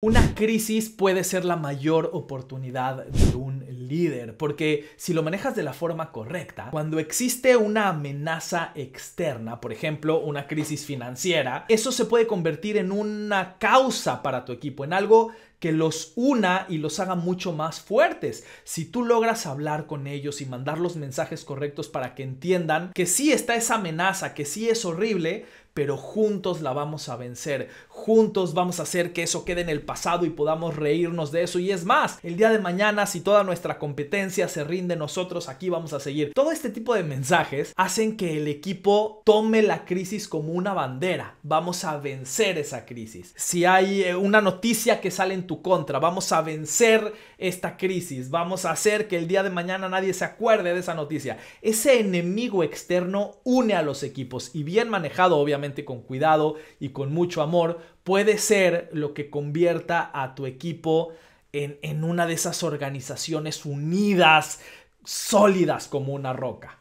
Una crisis puede ser la mayor oportunidad de un líder, porque si lo manejas de la forma correcta, cuando existe una amenaza externa, por ejemplo, una crisis financiera, eso se puede convertir en una causa para tu equipo, en algo que los una y los haga mucho más fuertes. Si tú logras hablar con ellos y mandar los mensajes correctos para que entiendan que sí está esa amenaza, que sí es horrible, pero juntos la vamos a vencer, juntos vamos a hacer que eso quede en el pasado y podamos reírnos de eso. Y es más, el día de mañana, si toda nuestra competencia se rinde, nosotros aquí vamos a seguir. Todo este tipo de mensajes hacen que el equipo tome la crisis como una bandera. Vamos a vencer esa crisis. Si hay eh, una noticia que sale en tu contra, vamos a vencer esta crisis, vamos a hacer que el día de mañana nadie se acuerde de esa noticia. Ese enemigo externo une a los equipos y bien manejado, obviamente con cuidado y con mucho amor, puede ser lo que convierta a tu equipo en, en una de esas organizaciones unidas, sólidas como una roca.